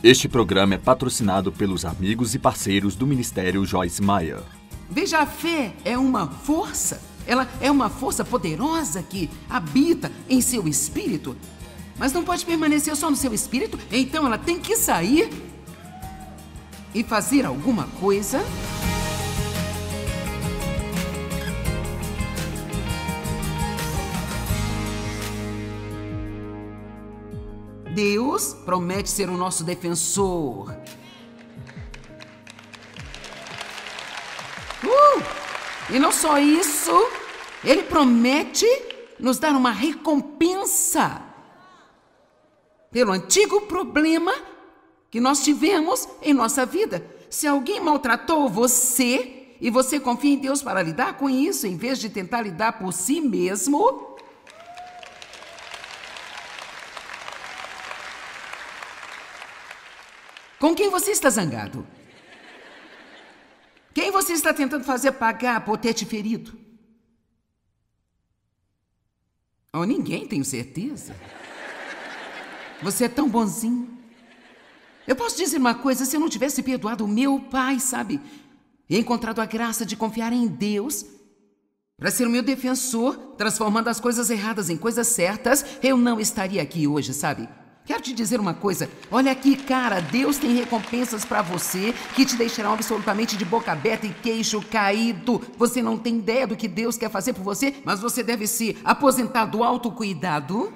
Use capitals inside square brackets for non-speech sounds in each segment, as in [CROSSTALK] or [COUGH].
Este programa é patrocinado pelos amigos e parceiros do Ministério Joyce Maia. Veja, a fé é uma força. Ela é uma força poderosa que habita em seu espírito. Mas não pode permanecer só no seu espírito, então ela tem que sair e fazer alguma coisa. Deus promete ser o nosso defensor. Uh! E não só isso, ele promete nos dar uma recompensa pelo antigo problema que nós tivemos em nossa vida. Se alguém maltratou você e você confia em Deus para lidar com isso, em vez de tentar lidar por si mesmo, Com quem você está zangado? Quem você está tentando fazer pagar por ter te ferido? Oh, ninguém, tenho certeza. Você é tão bonzinho. Eu posso dizer uma coisa: se eu não tivesse perdoado o meu pai, sabe? E encontrado a graça de confiar em Deus para ser o meu defensor, transformando as coisas erradas em coisas certas, eu não estaria aqui hoje, sabe? Quero te dizer uma coisa. Olha aqui, cara, Deus tem recompensas para você que te deixarão absolutamente de boca aberta e queixo caído. Você não tem ideia do que Deus quer fazer por você, mas você deve se aposentar do autocuidado.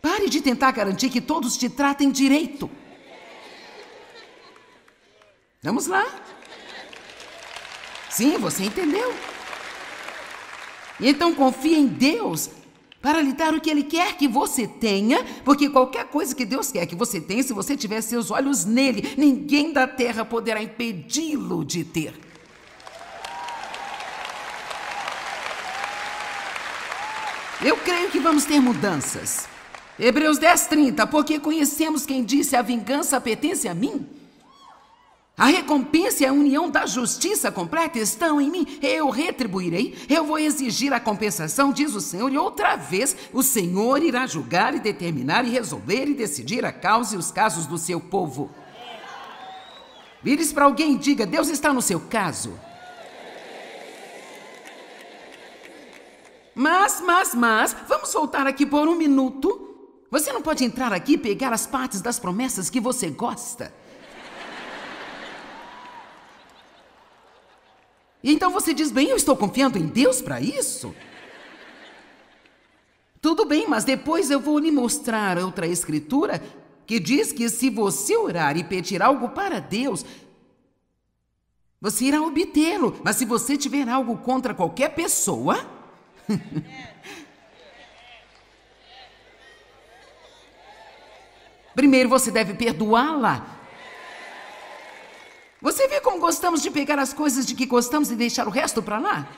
Pare de tentar garantir que todos te tratem direito. Vamos lá. Sim, você entendeu. Então confia em Deus para lhe dar o que Ele quer que você tenha, porque qualquer coisa que Deus quer que você tenha, se você tiver seus olhos nele, ninguém da terra poderá impedi-lo de ter. Eu creio que vamos ter mudanças. Hebreus 10, 30, porque conhecemos quem disse a vingança pertence a mim. A recompensa e a união da justiça completa estão em mim. Eu retribuirei, eu vou exigir a compensação, diz o Senhor, e outra vez o Senhor irá julgar e determinar e resolver e decidir a causa e os casos do seu povo. Vires para alguém e diga: Deus está no seu caso. Mas, mas, mas, vamos voltar aqui por um minuto. Você não pode entrar aqui e pegar as partes das promessas que você gosta. E então você diz: bem, eu estou confiando em Deus para isso? Tudo bem, mas depois eu vou lhe mostrar outra escritura que diz que se você orar e pedir algo para Deus, você irá obtê-lo. Mas se você tiver algo contra qualquer pessoa. [LAUGHS] Primeiro você deve perdoá-la você vê como gostamos de pegar as coisas de que gostamos e deixar o resto para lá?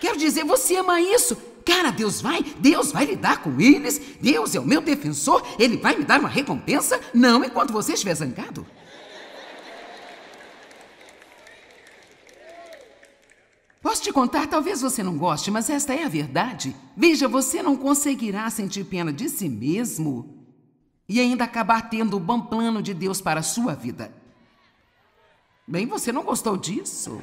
Quero dizer, você ama isso. Cara, Deus vai, Deus vai lidar com eles, Deus é o meu defensor, ele vai me dar uma recompensa, não enquanto você estiver zangado. Posso te contar, talvez você não goste, mas esta é a verdade. Veja, você não conseguirá sentir pena de si mesmo e ainda acabar tendo o bom plano de Deus para a sua vida. Bem, você não gostou disso?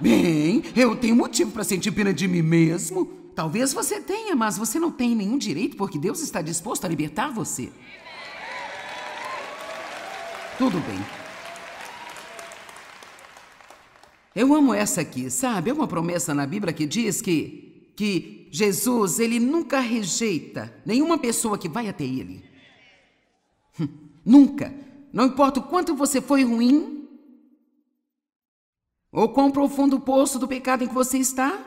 Bem, eu tenho motivo para sentir pena de mim mesmo. Talvez você tenha, mas você não tem nenhum direito porque Deus está disposto a libertar você. Tudo bem. Eu amo essa aqui, sabe? É uma promessa na Bíblia que diz que que Jesus, ele nunca rejeita nenhuma pessoa que vai até ele. Hum, nunca. Não importa o quanto você foi ruim ou quão profundo o poço do pecado em que você está.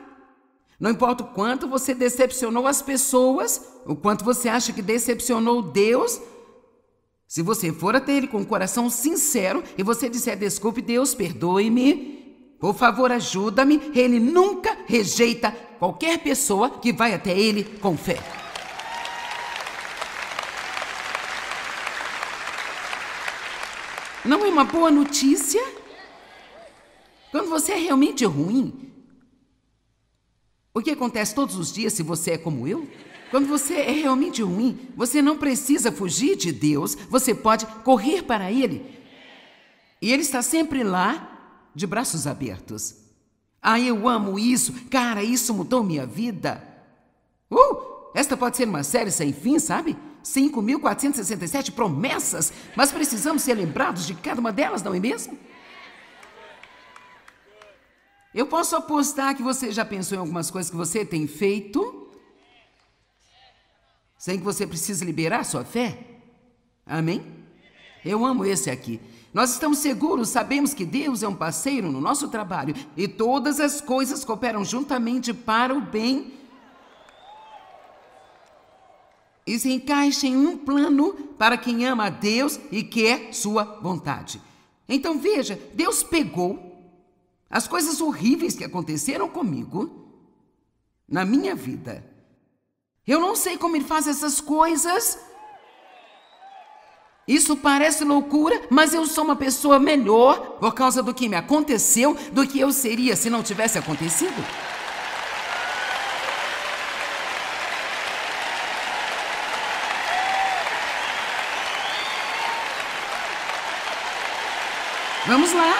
Não importa o quanto você decepcionou as pessoas, o quanto você acha que decepcionou Deus. Se você for até Ele com o coração sincero e você disser: Desculpe, Deus, perdoe-me, por favor, ajuda-me, Ele nunca rejeita qualquer pessoa que vai até Ele com fé. Não é uma boa notícia? Quando você é realmente ruim, o que acontece todos os dias se você é como eu? Quando você é realmente ruim, você não precisa fugir de Deus, você pode correr para Ele. E Ele está sempre lá, de braços abertos. Ah, eu amo isso, cara, isso mudou minha vida. Uh, esta pode ser uma série sem fim, sabe? 5.467 promessas, mas precisamos ser lembrados de cada uma delas, não é mesmo? Eu posso apostar que você já pensou em algumas coisas que você tem feito sem que você precise liberar sua fé. Amém? Eu amo esse aqui. Nós estamos seguros, sabemos que Deus é um parceiro no nosso trabalho e todas as coisas cooperam juntamente para o bem e se encaixa em um plano para quem ama a Deus e quer sua vontade. Então veja, Deus pegou as coisas horríveis que aconteceram comigo na minha vida. Eu não sei como ele faz essas coisas. Isso parece loucura, mas eu sou uma pessoa melhor por causa do que me aconteceu do que eu seria se não tivesse acontecido. Vamos lá!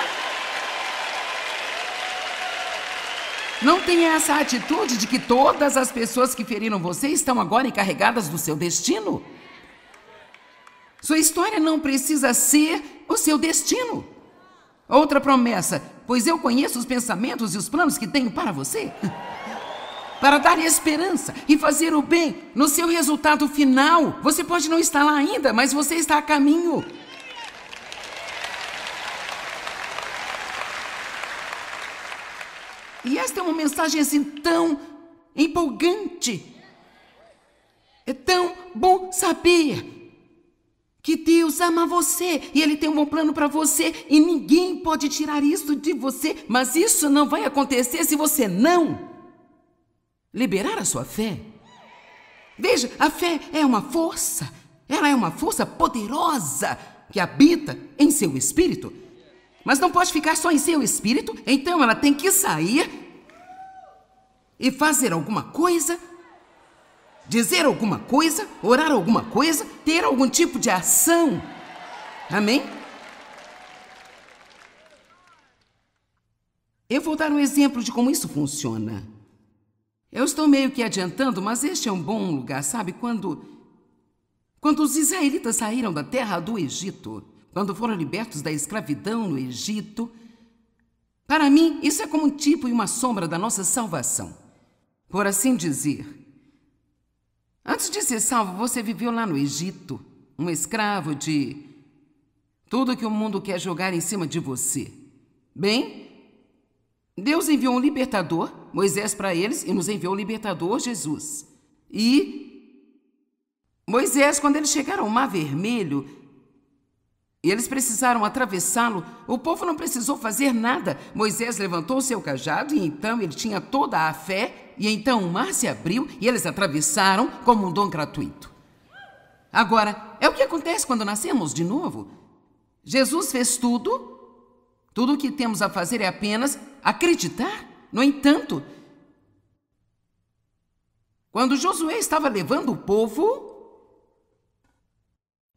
Não tenha essa atitude de que todas as pessoas que feriram você estão agora encarregadas do seu destino. Sua história não precisa ser o seu destino. Outra promessa, pois eu conheço os pensamentos e os planos que tenho para você. [LAUGHS] Para dar esperança e fazer o bem no seu resultado final. Você pode não estar lá ainda, mas você está a caminho. E esta é uma mensagem assim tão empolgante. É tão bom saber que Deus ama você e Ele tem um bom plano para você e ninguém pode tirar isso de você, mas isso não vai acontecer se você não liberar a sua fé. Veja, a fé é uma força, ela é uma força poderosa que habita em seu espírito mas não pode ficar só em seu espírito, então ela tem que sair e fazer alguma coisa, dizer alguma coisa, orar alguma coisa, ter algum tipo de ação. Amém? Eu vou dar um exemplo de como isso funciona. Eu estou meio que adiantando, mas este é um bom lugar, sabe? Quando, quando os israelitas saíram da terra do Egito, quando foram libertos da escravidão no Egito. Para mim, isso é como um tipo e uma sombra da nossa salvação. Por assim dizer, antes de ser salvo, você viveu lá no Egito, um escravo de tudo que o mundo quer jogar em cima de você. Bem, Deus enviou um libertador, Moisés para eles, e nos enviou o libertador, Jesus. E Moisés, quando eles chegaram ao Mar Vermelho, e eles precisaram atravessá-lo. O povo não precisou fazer nada. Moisés levantou seu cajado e então ele tinha toda a fé. E então o mar se abriu e eles atravessaram como um dom gratuito. Agora, é o que acontece quando nascemos de novo. Jesus fez tudo. Tudo o que temos a fazer é apenas acreditar. No entanto, quando Josué estava levando o povo,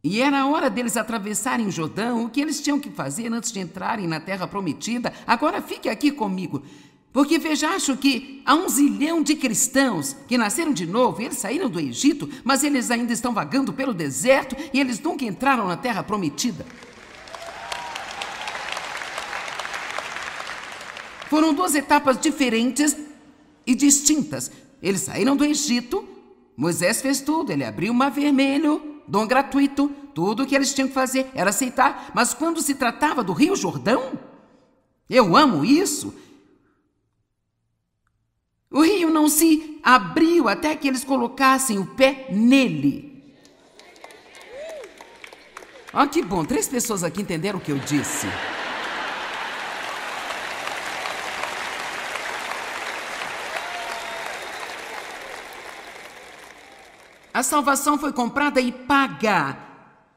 e era a hora deles atravessarem o Jordão, o que eles tinham que fazer antes de entrarem na terra prometida. Agora fique aqui comigo, porque veja, acho que há um zilhão de cristãos que nasceram de novo, eles saíram do Egito, mas eles ainda estão vagando pelo deserto e eles nunca entraram na terra prometida. Foram duas etapas diferentes e distintas. Eles saíram do Egito, Moisés fez tudo, ele abriu o mar vermelho, dom gratuito, tudo o que eles tinham que fazer era aceitar, mas quando se tratava do Rio Jordão, eu amo isso. O rio não se abriu até que eles colocassem o pé nele. Ah, que bom, três pessoas aqui entenderam o que eu disse. a salvação foi comprada e paga.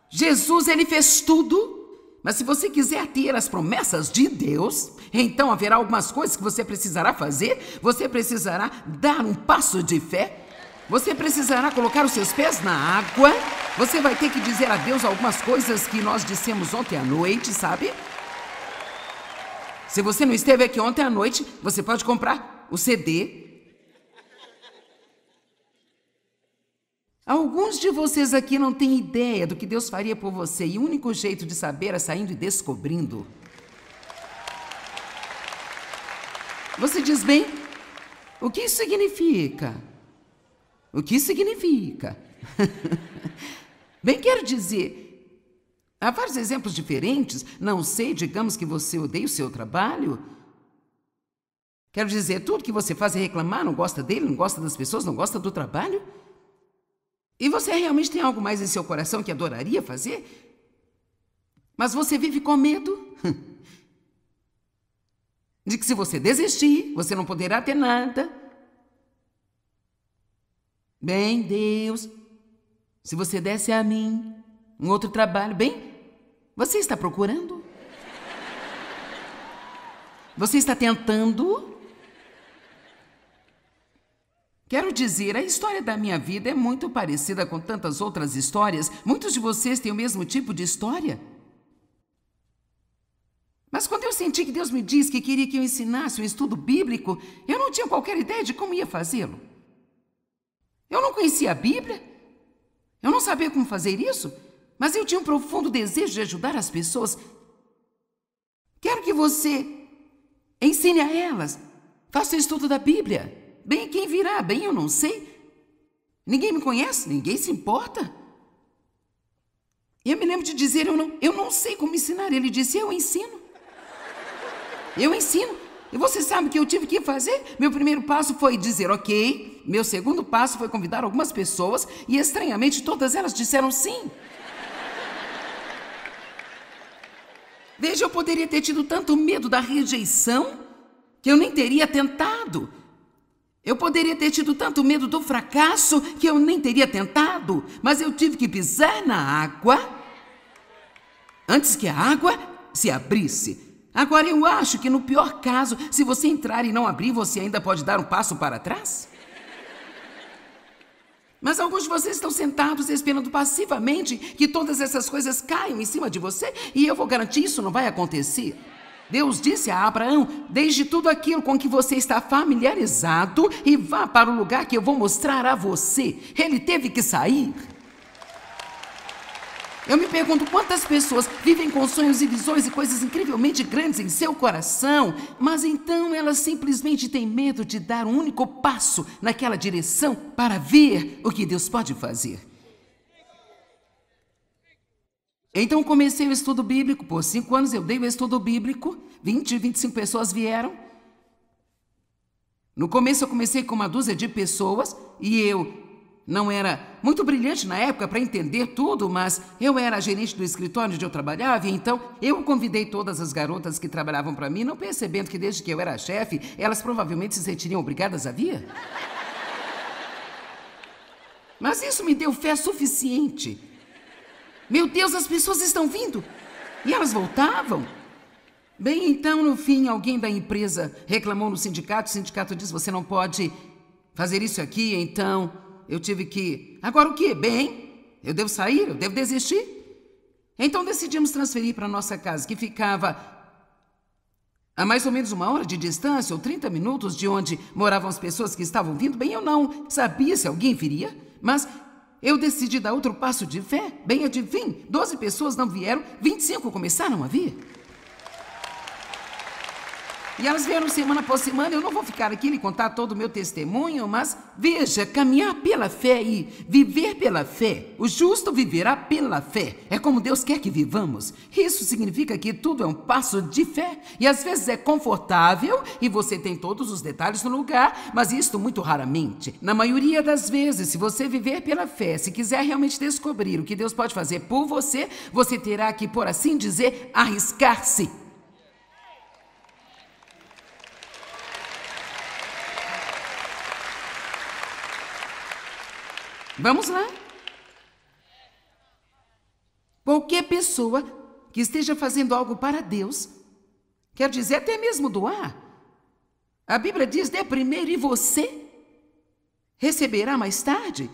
Jesus, ele fez tudo. Mas se você quiser ter as promessas de Deus, então haverá algumas coisas que você precisará fazer. Você precisará dar um passo de fé. Você precisará colocar os seus pés na água. Você vai ter que dizer a Deus algumas coisas que nós dissemos ontem à noite, sabe? Se você não esteve aqui ontem à noite, você pode comprar o CD Alguns de vocês aqui não têm ideia do que Deus faria por você, e o único jeito de saber é saindo e descobrindo. Você diz bem? O que isso significa? O que isso significa? [LAUGHS] bem, quero dizer, há vários exemplos diferentes. Não sei, digamos que você odeia o seu trabalho. Quero dizer, tudo que você faz é reclamar, não gosta dele, não gosta das pessoas, não gosta do trabalho. E você realmente tem algo mais em seu coração que adoraria fazer? Mas você vive com medo [LAUGHS] de que se você desistir, você não poderá ter nada. Bem, Deus, se você desse a mim um outro trabalho, bem, você está procurando? Você está tentando? Quero dizer, a história da minha vida é muito parecida com tantas outras histórias. Muitos de vocês têm o mesmo tipo de história. Mas quando eu senti que Deus me disse que queria que eu ensinasse um estudo bíblico, eu não tinha qualquer ideia de como ia fazê-lo. Eu não conhecia a Bíblia. Eu não sabia como fazer isso. Mas eu tinha um profundo desejo de ajudar as pessoas. Quero que você ensine a elas. Faça o estudo da Bíblia. Bem, quem virá? Bem, eu não sei. Ninguém me conhece, ninguém se importa. E eu me lembro de dizer, eu não, eu não sei como ensinar. Ele disse, eu ensino. Eu ensino. E você sabe o que eu tive que fazer? Meu primeiro passo foi dizer ok. Meu segundo passo foi convidar algumas pessoas e, estranhamente, todas elas disseram sim. Veja, eu poderia ter tido tanto medo da rejeição que eu nem teria tentado. Eu poderia ter tido tanto medo do fracasso que eu nem teria tentado, mas eu tive que pisar na água antes que a água se abrisse. Agora eu acho que no pior caso, se você entrar e não abrir, você ainda pode dar um passo para trás? Mas alguns de vocês estão sentados esperando passivamente que todas essas coisas caiam em cima de você, e eu vou garantir isso não vai acontecer. Deus disse a Abraão: Deixe tudo aquilo com que você está familiarizado e vá para o lugar que eu vou mostrar a você. Ele teve que sair. Eu me pergunto quantas pessoas vivem com sonhos e visões e coisas incrivelmente grandes em seu coração, mas então elas simplesmente têm medo de dar um único passo naquela direção para ver o que Deus pode fazer. Então comecei o estudo bíblico, por cinco anos eu dei o estudo bíblico, 20, 25 pessoas vieram. No começo eu comecei com uma dúzia de pessoas e eu não era muito brilhante na época para entender tudo, mas eu era gerente do escritório onde eu trabalhava, então eu convidei todas as garotas que trabalhavam para mim, não percebendo que desde que eu era chefe, elas provavelmente se sentiriam obrigadas a vir. Mas isso me deu fé suficiente meu Deus, as pessoas estão vindo! E elas voltavam. Bem, então, no fim, alguém da empresa reclamou no sindicato. O sindicato disse: você não pode fazer isso aqui. Então, eu tive que. Agora o quê? Bem, eu devo sair? Eu devo desistir? Então, decidimos transferir para nossa casa, que ficava a mais ou menos uma hora de distância, ou 30 minutos de onde moravam as pessoas que estavam vindo. Bem, eu não sabia se alguém viria, mas eu decidi dar outro passo de fé. Bem, adivinhe, 12 pessoas não vieram, 25 começaram a vir. E elas vieram semana após semana. Eu não vou ficar aqui lhe contar todo o meu testemunho, mas veja: caminhar pela fé e viver pela fé. O justo viverá pela fé. É como Deus quer que vivamos. Isso significa que tudo é um passo de fé. E às vezes é confortável e você tem todos os detalhes no lugar, mas isto muito raramente. Na maioria das vezes, se você viver pela fé, se quiser realmente descobrir o que Deus pode fazer por você, você terá que, por assim dizer, arriscar-se. Vamos lá. Qualquer pessoa que esteja fazendo algo para Deus, quer dizer até mesmo doar. A Bíblia diz: dê primeiro e você receberá mais tarde.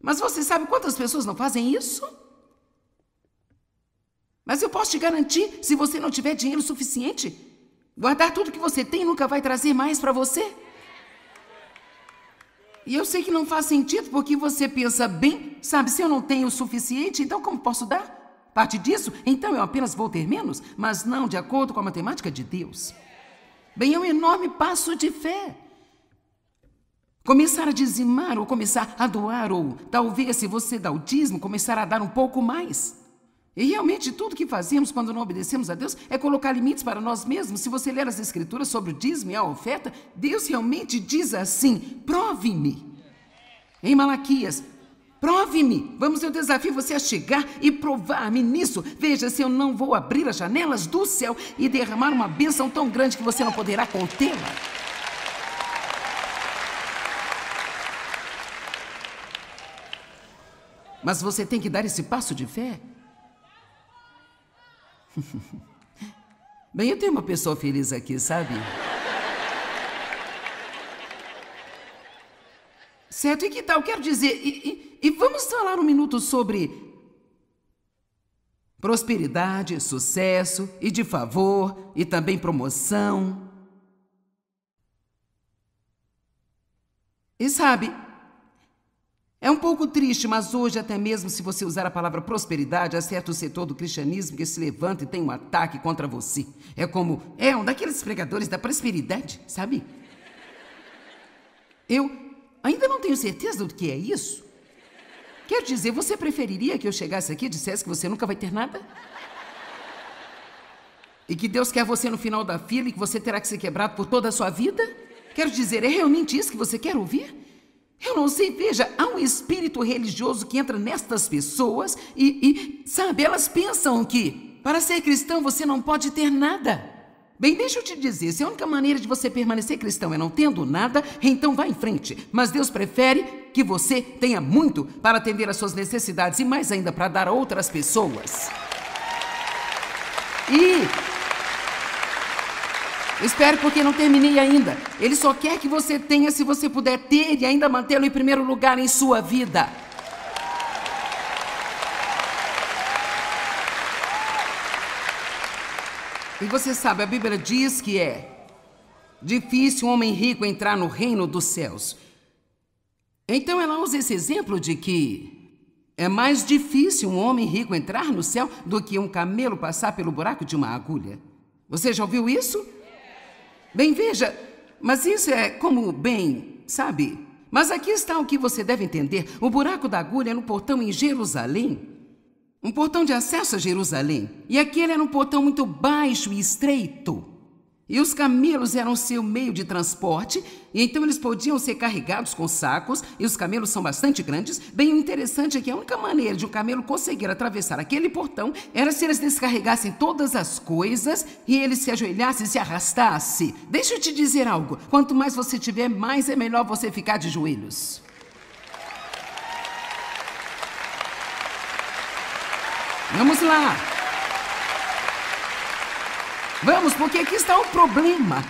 Mas você sabe quantas pessoas não fazem isso? Mas eu posso te garantir: se você não tiver dinheiro suficiente, guardar tudo que você tem nunca vai trazer mais para você. E eu sei que não faz sentido porque você pensa bem, sabe? Se eu não tenho o suficiente, então como posso dar? Parte disso, então eu apenas vou ter menos, mas não de acordo com a matemática de Deus. Bem, é um enorme passo de fé. Começar a dizimar ou começar a doar, ou talvez, se você dá o dízimo, começar a dar um pouco mais. E realmente tudo que fazemos quando não obedecemos a Deus é colocar limites para nós mesmos. Se você ler as escrituras sobre o dízimo e a oferta, Deus realmente diz assim: prove-me. Em Malaquias, prove-me. Vamos, eu desafio você a chegar e provar-me nisso. Veja se eu não vou abrir as janelas do céu e derramar uma bênção tão grande que você não poderá contê-la. Mas você tem que dar esse passo de fé. [LAUGHS] Bem, eu tenho uma pessoa feliz aqui, sabe? Certo, e que tal? Quero dizer, e, e, e vamos falar um minuto sobre prosperidade, sucesso e de favor e também promoção. E sabe, é um pouco triste, mas hoje, até mesmo se você usar a palavra prosperidade, há é certo setor do cristianismo que se levanta e tem um ataque contra você. É como, é um daqueles pregadores da prosperidade, sabe? Eu ainda não tenho certeza do que é isso. Quer dizer, você preferiria que eu chegasse aqui e dissesse que você nunca vai ter nada? E que Deus quer você no final da fila e que você terá que ser quebrado por toda a sua vida? Quero dizer, é realmente isso que você quer ouvir? Eu não sei, veja, há um espírito religioso que entra nestas pessoas e, e, sabe, elas pensam que para ser cristão você não pode ter nada. Bem, deixa eu te dizer, se a única maneira de você permanecer cristão é não tendo nada, então vá em frente. Mas Deus prefere que você tenha muito para atender às suas necessidades e mais ainda para dar a outras pessoas. E Espere, porque não terminei ainda. Ele só quer que você tenha, se você puder ter, e ainda mantê-lo em primeiro lugar em sua vida. E você sabe, a Bíblia diz que é difícil um homem rico entrar no reino dos céus. Então ela usa esse exemplo de que é mais difícil um homem rico entrar no céu do que um camelo passar pelo buraco de uma agulha. Você já ouviu isso? Bem, veja, mas isso é como bem, sabe? Mas aqui está o que você deve entender: o buraco da agulha é um portão em Jerusalém, um portão de acesso a Jerusalém. E aquele era é um portão muito baixo e estreito. E os camelos eram seu meio de transporte, e então eles podiam ser carregados com sacos, e os camelos são bastante grandes. Bem, o interessante é que a única maneira de o um camelo conseguir atravessar aquele portão era se eles descarregassem todas as coisas e ele se ajoelhasse e se arrastasse. Deixa eu te dizer algo: quanto mais você tiver, mais é melhor você ficar de joelhos. Vamos lá! Vamos, porque aqui está o problema.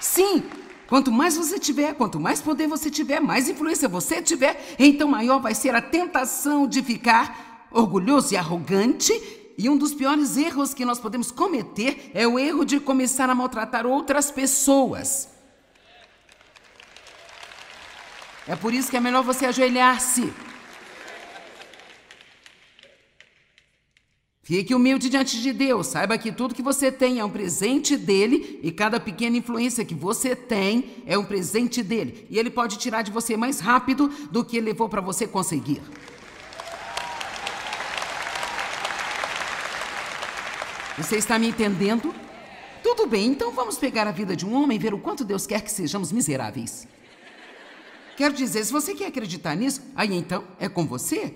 Sim, quanto mais você tiver, quanto mais poder você tiver, mais influência você tiver, então maior vai ser a tentação de ficar orgulhoso e arrogante. E um dos piores erros que nós podemos cometer é o erro de começar a maltratar outras pessoas. É por isso que é melhor você ajoelhar-se. Fique humilde diante de Deus, saiba que tudo que você tem é um presente dele e cada pequena influência que você tem é um presente dele. E ele pode tirar de você mais rápido do que levou para você conseguir. Você está me entendendo? Tudo bem, então vamos pegar a vida de um homem e ver o quanto Deus quer que sejamos miseráveis. Quero dizer, se você quer acreditar nisso, aí então é com você.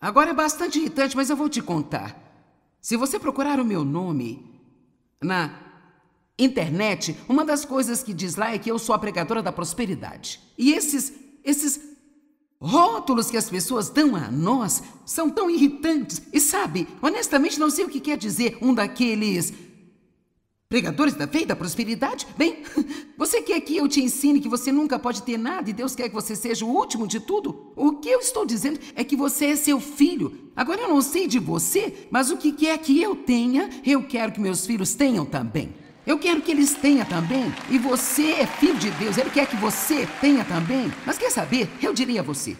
Agora é bastante irritante, mas eu vou te contar. Se você procurar o meu nome na internet, uma das coisas que diz lá é que eu sou a pregadora da prosperidade. E esses esses rótulos que as pessoas dão a nós são tão irritantes. E sabe, honestamente não sei o que quer dizer um daqueles pregadores da fé e da prosperidade. Bem, [LAUGHS] você quer é que eu te ensine que você nunca pode ter nada e Deus quer que você seja o último de tudo? O que eu estou dizendo é que você é seu filho. Agora eu não sei de você, mas o que quer é que eu tenha, eu quero que meus filhos tenham também. Eu quero que eles tenham também. E você é filho de Deus, ele quer que você tenha também. Mas quer saber? Eu diria a você.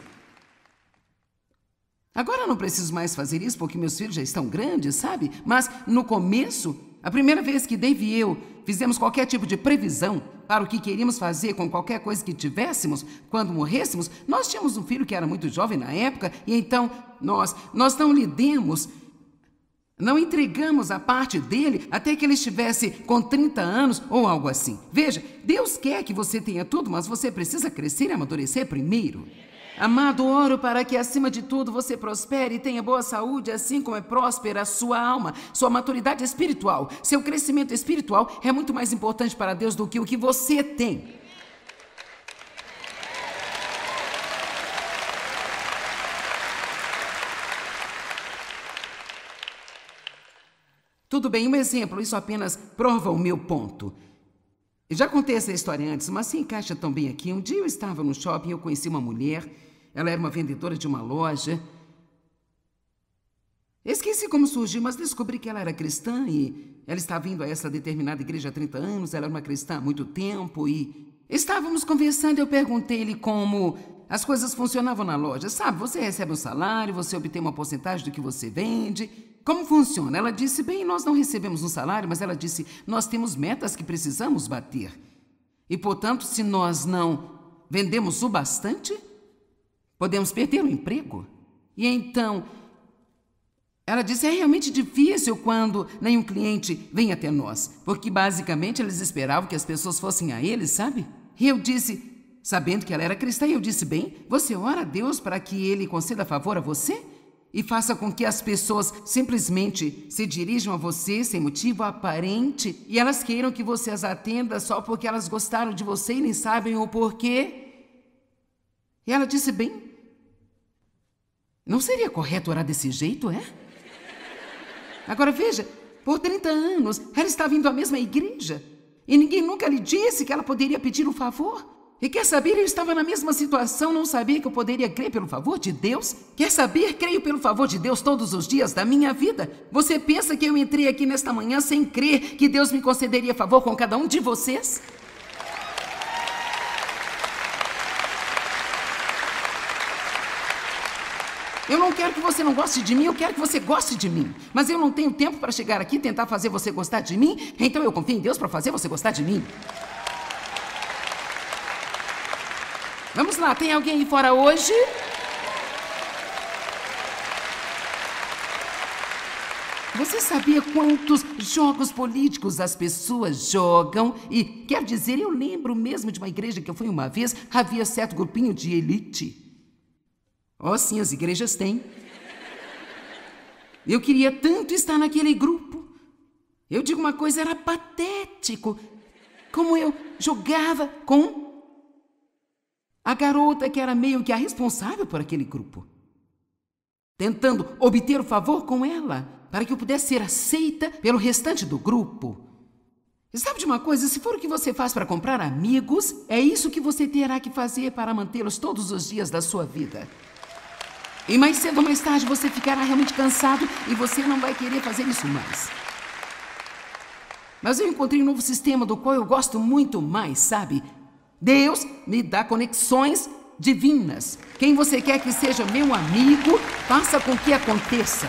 Agora eu não preciso mais fazer isso porque meus filhos já estão grandes, sabe? Mas no começo a primeira vez que Dave e eu fizemos qualquer tipo de previsão para o que queríamos fazer com qualquer coisa que tivéssemos quando morrêssemos, nós tínhamos um filho que era muito jovem na época e então nós, nós não lhe demos, não entregamos a parte dele até que ele estivesse com 30 anos ou algo assim. Veja, Deus quer que você tenha tudo, mas você precisa crescer e amadurecer primeiro. Amado, oro para que, acima de tudo, você prospere e tenha boa saúde, assim como é próspera a sua alma, sua maturidade espiritual. Seu crescimento espiritual é muito mais importante para Deus do que o que você tem. Tudo bem, um exemplo, isso apenas prova o meu ponto. já contei essa história antes, mas se encaixa tão bem aqui. Um dia eu estava no shopping e eu conheci uma mulher ela era é uma vendedora de uma loja. Esqueci como surgiu, mas descobri que ela era cristã e ela estava indo a essa determinada igreja há 30 anos, ela era uma cristã há muito tempo e estávamos conversando e eu perguntei-lhe como as coisas funcionavam na loja. Sabe, você recebe um salário, você obtém uma porcentagem do que você vende. Como funciona? Ela disse: bem, nós não recebemos um salário, mas ela disse: nós temos metas que precisamos bater. E, portanto, se nós não vendemos o bastante, Podemos perder o emprego. E então, ela disse: é realmente difícil quando nenhum cliente vem até nós, porque basicamente eles esperavam que as pessoas fossem a eles, sabe? E eu disse, sabendo que ela era cristã, eu disse: bem, você ora a Deus para que ele conceda favor a você? e faça com que as pessoas simplesmente se dirijam a você sem motivo aparente e elas queiram que você as atenda só porque elas gostaram de você e nem sabem o porquê. E ela disse: Bem, não seria correto orar desse jeito, é? Agora veja, por 30 anos ela estava vindo à mesma igreja e ninguém nunca lhe disse que ela poderia pedir um favor. E quer saber, eu estava na mesma situação, não sabia que eu poderia crer pelo favor de Deus. Quer saber, creio pelo favor de Deus todos os dias da minha vida. Você pensa que eu entrei aqui nesta manhã sem crer que Deus me concederia favor com cada um de vocês? Eu não quero que você não goste de mim, eu quero que você goste de mim. Mas eu não tenho tempo para chegar aqui e tentar fazer você gostar de mim, então eu confio em Deus para fazer você gostar de mim. Vamos lá, tem alguém aí fora hoje? Você sabia quantos jogos políticos as pessoas jogam? E quer dizer, eu lembro mesmo de uma igreja que eu fui uma vez, havia certo grupinho de elite Oh, sim, as igrejas têm. Eu queria tanto estar naquele grupo. Eu digo uma coisa, era patético. Como eu jogava com a garota que era meio que a responsável por aquele grupo. Tentando obter o favor com ela para que eu pudesse ser aceita pelo restante do grupo. sabe de uma coisa? Se for o que você faz para comprar amigos, é isso que você terá que fazer para mantê-los todos os dias da sua vida. E mais cedo ou mais tarde você ficará realmente cansado e você não vai querer fazer isso mais. Mas eu encontrei um novo sistema do qual eu gosto muito mais, sabe? Deus me dá conexões divinas. Quem você quer que seja meu amigo, faça com que aconteça.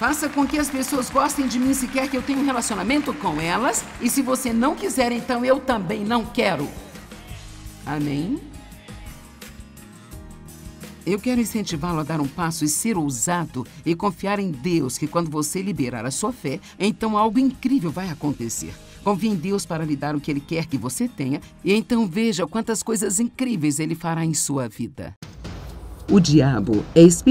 Faça com que as pessoas gostem de mim se quer que eu tenha um relacionamento com elas. E se você não quiser, então eu também não quero. Amém? Eu quero incentivá-lo a dar um passo e ser ousado e confiar em Deus que quando você liberar a sua fé, então algo incrível vai acontecer. Confie em Deus para lhe dar o que Ele quer que você tenha e então veja quantas coisas incríveis Ele fará em sua vida. O diabo é espiritual.